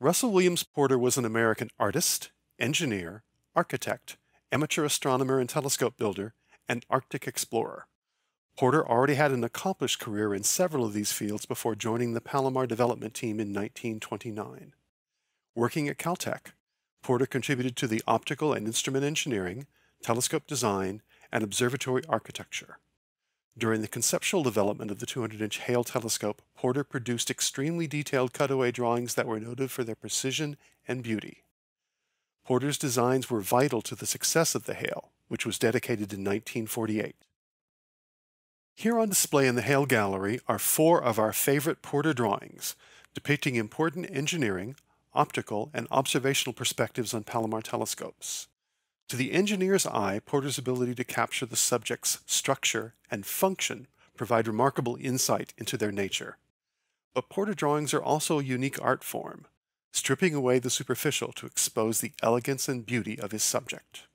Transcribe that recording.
Russell Williams Porter was an American artist, engineer, architect, amateur astronomer and telescope builder, and Arctic explorer. Porter already had an accomplished career in several of these fields before joining the Palomar development team in 1929. Working at Caltech, Porter contributed to the optical and instrument engineering, telescope design, and observatory architecture. During the conceptual development of the 200-inch Hale telescope, Porter produced extremely detailed cutaway drawings that were noted for their precision and beauty. Porter's designs were vital to the success of the Hale, which was dedicated in 1948. Here on display in the Hale Gallery are four of our favorite Porter drawings, depicting important engineering, optical, and observational perspectives on Palomar telescopes. To the engineer's eye, Porter's ability to capture the subject's structure and function provide remarkable insight into their nature. But Porter drawings are also a unique art form, stripping away the superficial to expose the elegance and beauty of his subject.